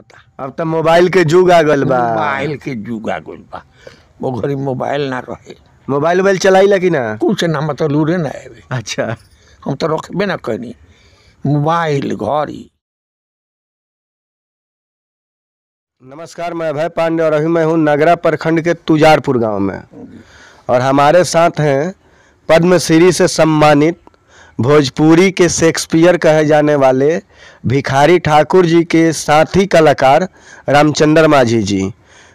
था अब तो मोबाइल के जुग आ गल बा मोबाइल के जुग आ गल बा वो घड़ी मोबाइल ना रहे मोबाइल उबाइल चलाइला कि ना कुछ ना मतलब लूरे ना आवे अच्छा हम तो रखबे ना कनी मोबाइल घड़ी नमस्कार मैं अभय पांडे और अभी मैं हूँ नगरा प्रखंड के तुजारपुर गांव में और हमारे साथ हैं पद्मश्री से सम्मानित भोजपुरी के शेक्सपियर कहे जाने वाले भिखारी ठाकुर जी के साथी कलाकार रामचंद्र माझी जी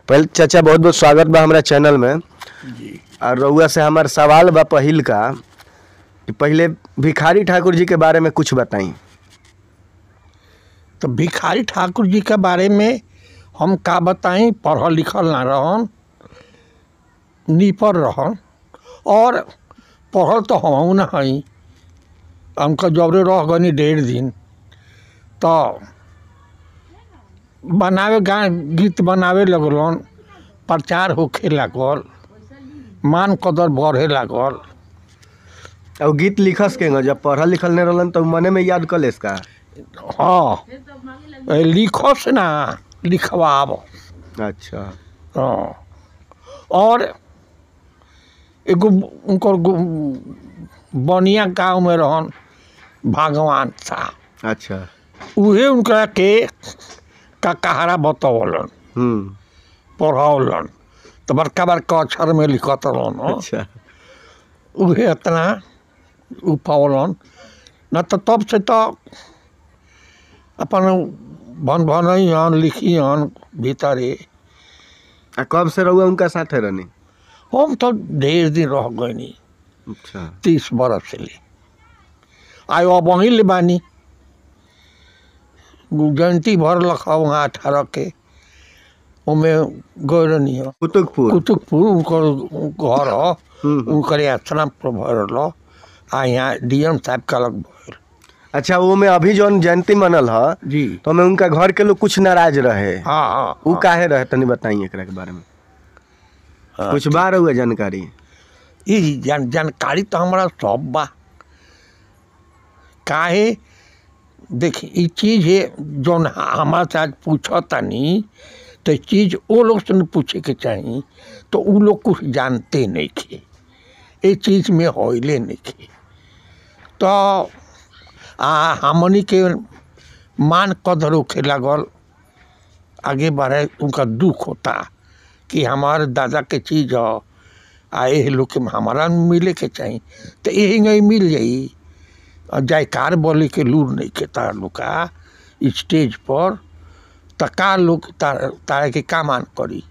पहले चाचा बहुत बहुत स्वागत बा हमारे चैनल में जी और रउआ से हमारे सवाल बा पहल का कि पहले भिखारी ठाकुर जी के बारे में कुछ बताई तो भिखारी ठाकुर जी के बारे में हम का बताई पढ़ल लिखल ना रहन नीपर रहन और पढ़ल तो हम ना हई हमका जबरे रह गई ढेर दिन तो बनावे गा गीत बनावे लगलन प्रचार होखे लगल मान कदर बढ़े लागल और गीत लिखस के जब पढ़ल लिखल नहीं रहन तो मने में याद कर लेस का हाँ लिखस ना लिखवाब अच्छा हाँ और एगो उनकर बनिया गाँव में रहन भगवान था अच्छा उहे उनका के का कहारा बतौलन पढ़ौलन तो बड़का बड़का अक्षर में लिखत रहन अच्छा उहे इतना उ पावलन न तो तब से तो अपन भन भन हन लिखी हन भीतरे आ कब से रहुआ उनका साथ रहनी हम तो ढेर दिन रह गई अच्छा तीस बरस से ली आयो अब वहीं बानी जयंती भर लख वहाँ अठारह के उमे गौरनी हो कुतुकपुर कुतुकपुर उनकर घर हो हम्म, हम्म। उनकर यात्रा पर भरल आ यहाँ डी एम साहब का अलग भरल अच्छा वो में अभी जौन जयंती मनल है जी तो में उनका घर के लोग कुछ नाराज रहे हाँ हाँ, हाँ। वो काहे रहे तनी बताइए एक बारे में हाँ, कुछ बार हुआ जानकारी ये जान, जानकारी तो हमारा सब बा काहे देख ये चीज़ है जौन हमारे साथ पूछतानी तो चीज़ वो लोग से पूछे के चाहिए तो वो लोग कुछ जानते नहीं थे ये चीज़ में नहीं थे तो आ हमनी के मान कदर होखे लगल आगे बढ़े उनका दुख होता कि हमारे दादा के चीज़ ह आ लोग हमारा मिले के चाहिए तो यही मिल जाई जयकार बोले के लूर नहीं के तार लोका स्टेज पर तका लोग तार के कामान करी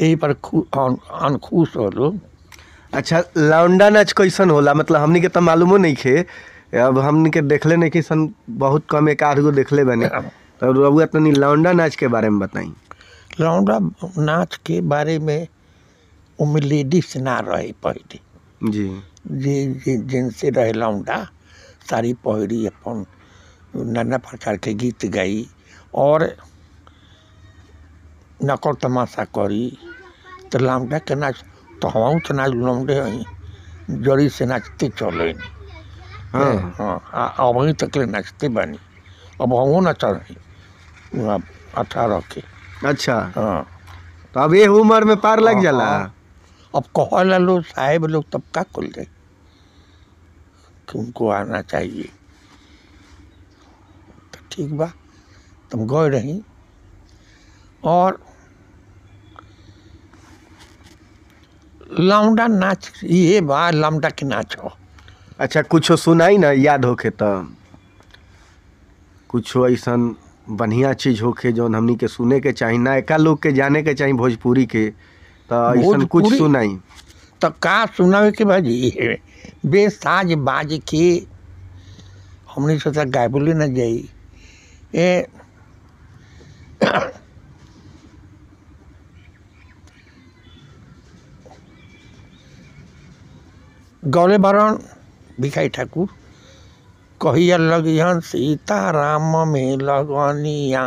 यही पर अनखुश हो लोग अच्छा लौंडा नाच कैसन होला मतलब हमने के तो मालूमो नहीं खे अब हमने के देखले नहीं कि सन बहुत कम एक आध गो देखले बने हाँ। तो रउआ तनी लौंडा नाच के बारे में बताई लौंडा नाच के बारे में उमें लेडीज ना रहे पहले जी जी जी जिनसे रह लौंडा सारी पहरी अपन नाना प्रकार के गीत गाई और नकल तमाशा करी तो लाउंडा के नाच तो हम तो नाच लौंडे हैं जड़ी से नाचते चल हाँ, हाँ अब ही तक नाचते बनी अब हम नाच रही अच्छा रखे अच्छा हाँ तो अब ये उम्र में पार लग हाँ, जाला हाँ। अब कह लो साहेब लोग तब का खुल जाए कि उनको आना चाहिए तो ठीक बा तुम गए रही और लमडा नाच ये बा लमडा के नाच हो अच्छा कुछ सुनाई ना याद होके तो कुछ ऐसा बढ़िया चीज होके जो हमनी के सुने के चाहिए नायका लोग के जाने के चाहिए भोजपुरी के तो ऐसा कुछ सुनाई तो का सुनावे के भाजी बेसाज बाज के हमने सोचा गाय बोले न जाए ए गौले बरण भिखाई ठाकुर कहिया लगियन सीता राम में लगनिया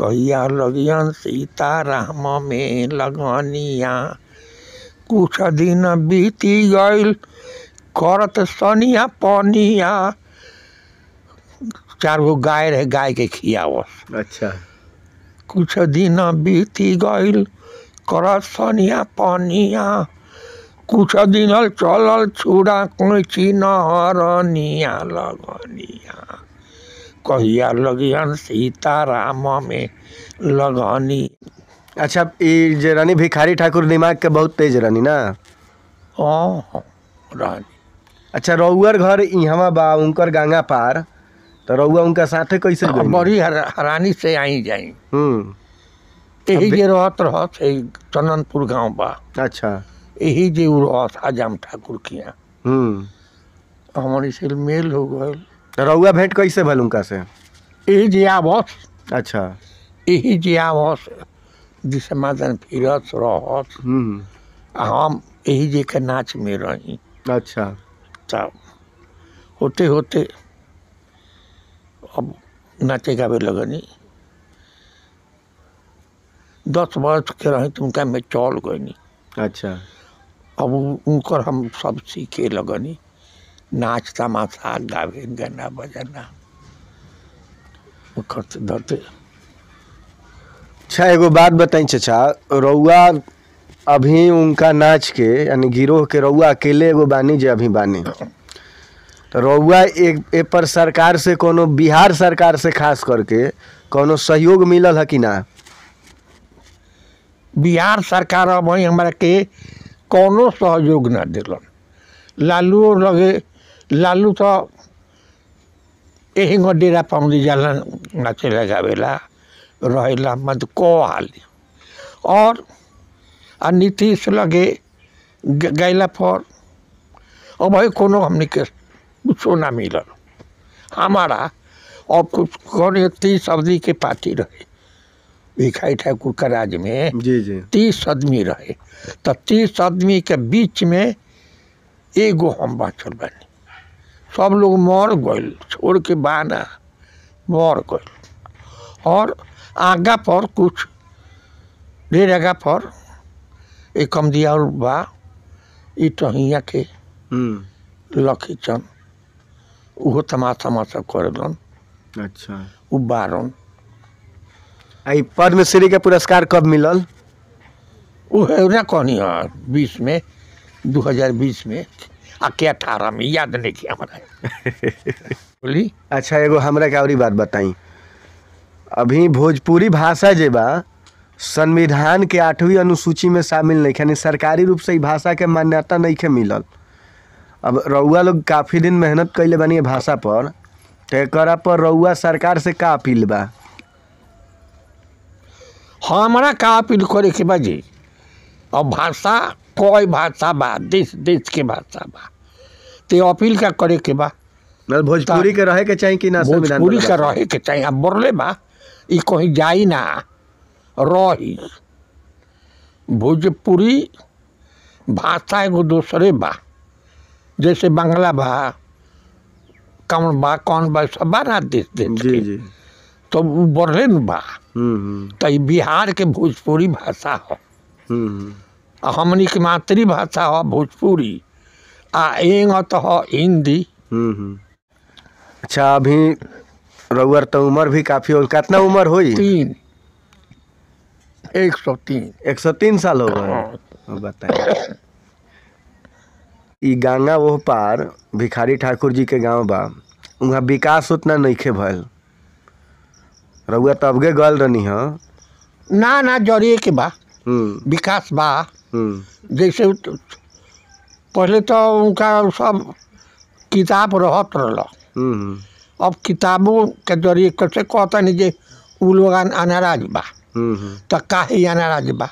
कहिया लगियन सीता राम में लगनिया कुछ दिन बीती गइल करत सनिया पनिया चार गो गाय रहे गाय के खियावस अच्छा कुछ दिन बीती गइल करत सनिया पनिया कुछ दिन चलल छुड़ा कैची नहरनिया लगनिया कहिया लगियन राम में लगनी अच्छा ये रानी भिखारी ठाकुर दिमाग के बहुत तेज रानी ना हाँ, हाँ, रानी अच्छा रउअर घर इहवा बा उनकर गंगा पार तो रउआ उनका साथे कैसे बड़ी हरानी से आई जाई यही हम्म। जे रहत रहत से चंदनपुर गांव बा अच्छा यही जे उ रहत आजम ठाकुर किया हम्म हमारी से मेल हो गए तो रउआ भेंट कैसे भल उनका से यही जे आवस अच्छा यही जे आवस समाधान जन फिरत रहत हम यही के नाच में रही अच्छा तब होते होते अब नाचे गावे लगनी दस वर्ष के रही तो उनका में चल गनी अच्छा अब उनकर हम सब सीखे लगनी नाच तमाशा गावे गाना बजाना करते धरते अच्छा एगो बात बताई चचा रउआ अभी उनका नाच के यानी गिरोह के रउआ अकेले एगो बानी जे अभी बानी तो रउआ एक ए पर सरकार से कोनो बिहार सरकार से खास करके कोनो सहयोग मिलल है कि ना बिहार सरकार अब हमारे के कोनो सहयोग ना दिलन लालू लगे लालू तो यही डेरा पाउंडी जालन नाचे लगावेला रोहिल अहमद कोवाल और नीतीश लगे गैला पर और भाई कोनो हमने के ना मिलल हमारा और कुछ कौन तीस अवधि के पार्टी रहे भिखाई ठाकुर का राज में जी जी तीस आदमी रहे तो तीस आदमी के बीच में एगो हम बाँचल बनी सब लोग मर गए छोड़ के बहाना मर गए और आगा पर कुछ ढेर आगा पर एक कम दिया और बा ई टहिया के लखी चन उहो तमाशा कर दन अच्छा उ बारन आई पद्मश्री के पुरस्कार कब मिलल उ उहे कहनी है बीस में 2020 में आ के अठारह में याद नहीं किया हमारा बोली अच्छा एगो हमरा के और बात बताई अभी भोजपुरी भाषा जे बा संविधान के आठवीं अनुसूची में शामिल नहीं यानी सरकारी रूप से भाषा के मान्यता नहीं के मिलल अब रउआ लोग काफ़ी दिन मेहनत कैले बनी भाषा पर तो एक पर रउआ सरकार से का अपील बा हमारा का अपील करे के बा जी अब भाषा कोई भाषा बा देश देश के भाषा बा ते अपील का करे के बा भोजपुरी के रहे के चाहिए कि ना भोजपुरी के रहे के चाहिए अब बोले बा ई कहीं जाई ना रही भोजपुरी भाषा एगो दूसरे बा जैसे बांग्ला बा कौन बा कौन बा सब तो बा ना हम्म, देश हम्म। तो बढ़े न बा तो बिहार के भोजपुरी भाषा हो हम्म, हमनी के मातृभाषा हो भोजपुरी आ एंग तो हिंदी अच्छा अभी रउर तो उम्र भी काफ़ी हो कितना उम्र हुई तीन एक सौ तीन एक सौ तीन साल हो गए हाँ। बताए ई गंगा वो पार भिखारी ठाकुर जी के गांव बा वहाँ विकास उतना नहीं खे भल रउआ तब अबगे गल रही हाँ ना ना जरिए के बा हम्म। विकास बा हम्म। जैसे पहले तो उनका सब किताब रहत रहल हम्म, अब किताबों के जरिए कैसे कहतनी जे उ लोग अनाराज बा हम्म, हम्म। त काहे अनाराज बा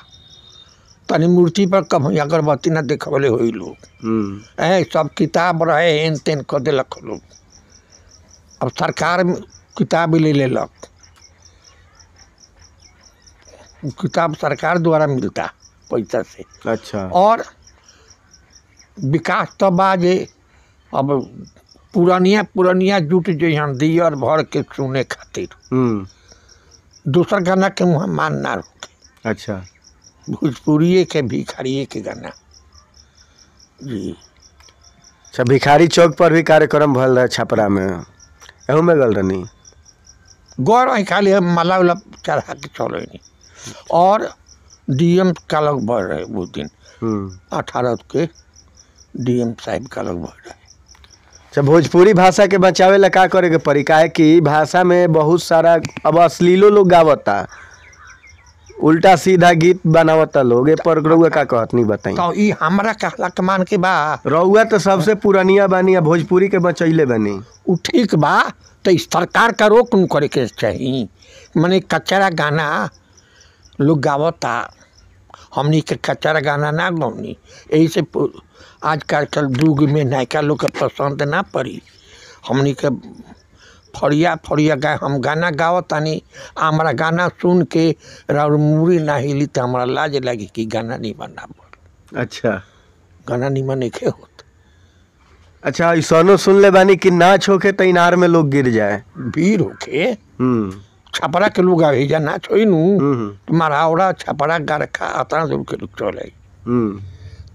तनि मूर्ति पर कभी अगरबत्ती ना देखले हो लोग हम्म। ऐ सब किताब रहे हेन तेन कर दिलक लोग अब सरकार किताब ले लेलक किताब सरकार द्वारा मिलता पैसा से अच्छा और विकास तो बा अब पुरानिया पुरानिया जुट जहन दियर भर के चुने खातिर हम्म। दूसर गाना के वहाँ मान ना अच्छा भोजपुरी के भिखारिये के गाना जी अच्छा भिखारी चौक पर भी कार्यक्रम भल रहा छपरा में एहू में गल रही गौर वहीं खाली हम माला वाला चढ़ा के चल रही और डीएम का लग बढ़ रहे उस दिन हम्म। अठारह के डीएम साहब का लग बढ़ रहे अच्छा भोजपुरी भाषा के बचावे ला का करे के पड़ी काहे कि भाषा में बहुत सारा अब अश्लीलो लोग गावता उल्टा सीधा गीत बनावता लोग पर रउआ का कहत नहीं बताई तो ई हमरा कहला के मान के बा रउआ तो सबसे पुरानिया बानी भोजपुरी के बचैले बनी उ ठीक बा तो सरकार का रोक करे के चाहिए माने कचरा गाना लोग गावता हमने के कचरा गाना ना गौनी यही से आजकल कल युग में नायका लोग के पसंद ना पड़ी हमने के फरिया फरिया गाय हम गाना तानी हमारा गाना सुन के रौरमुरी ना हिली तो हमारा लाज लगी कि गाना नहीं बना अच्छा गाना निमन के होता अच्छा ऐसनो सुन ले बानी कि नाच होके तैनार तो में लोग गिर जाए भीड़ होके हम्म छपरा के लोग आवे जा नाच होई नु तुम्हारा औरा छपरा गरखा अतना दूर के लोग चले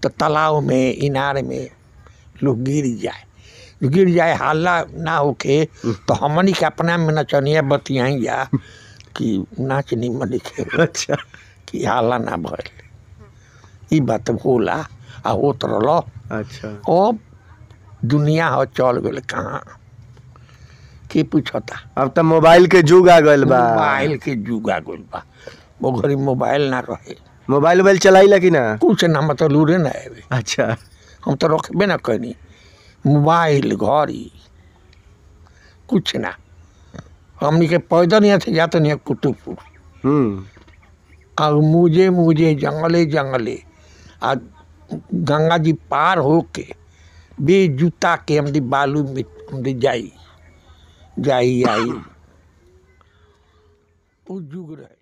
तो तालाब में इनार में लोग गिर जाए गिर जाए हल्ला ना होके तो हमनी के अपना में नचनिया बतियाई जा कि नाच निमन के अच्छा कि हल्ला ना भइल ई बात होला आ होत रहल अच्छा ओ दुनिया हो चल गेल कहाँ के पूछता अब तो मोबाइल के जुग आ गल बा मोबाइल के जुग आ गल बा वो घरी मोबाइल ना रहे मोबाइल वोबाइल चलाइला कि ना कुछ ना मतलब लूरे ना आवे अच्छा हम तो रखबे ना कनी मोबाइल घड़ी कुछ ना हमने के पैदल यहाँ से जाते नहीं कुतुबपुर और मुझे मुझे जंगले जंगले आ गंगा जी पार हो के बे जूता के हम बालू में हम जाई যাই যাই ও যুগ রয়